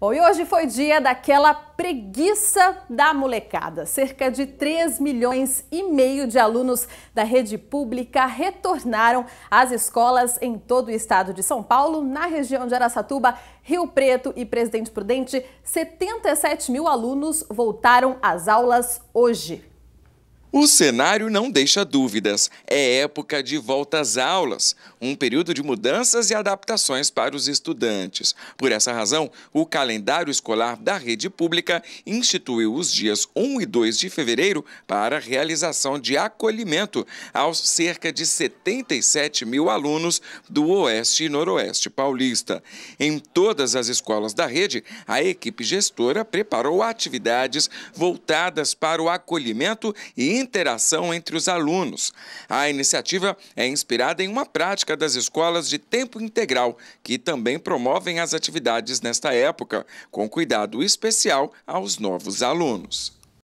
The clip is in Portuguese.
Bom, e hoje foi dia daquela preguiça da molecada. Cerca de 3 milhões e meio de alunos da rede pública retornaram às escolas em todo o estado de São Paulo, na região de Araçatuba, Rio Preto e Presidente Prudente. 77 mil alunos voltaram às aulas hoje. O cenário não deixa dúvidas. É época de volta às aulas, um período de mudanças e adaptações para os estudantes. Por essa razão, o calendário escolar da rede pública instituiu os dias 1 e 2 de fevereiro para a realização de acolhimento aos cerca de 77 mil alunos do Oeste e Noroeste Paulista. Em todas as escolas da rede, a equipe gestora preparou atividades voltadas para o acolhimento e interação entre os alunos. A iniciativa é inspirada em uma prática das escolas de tempo integral, que também promovem as atividades nesta época, com cuidado especial aos novos alunos.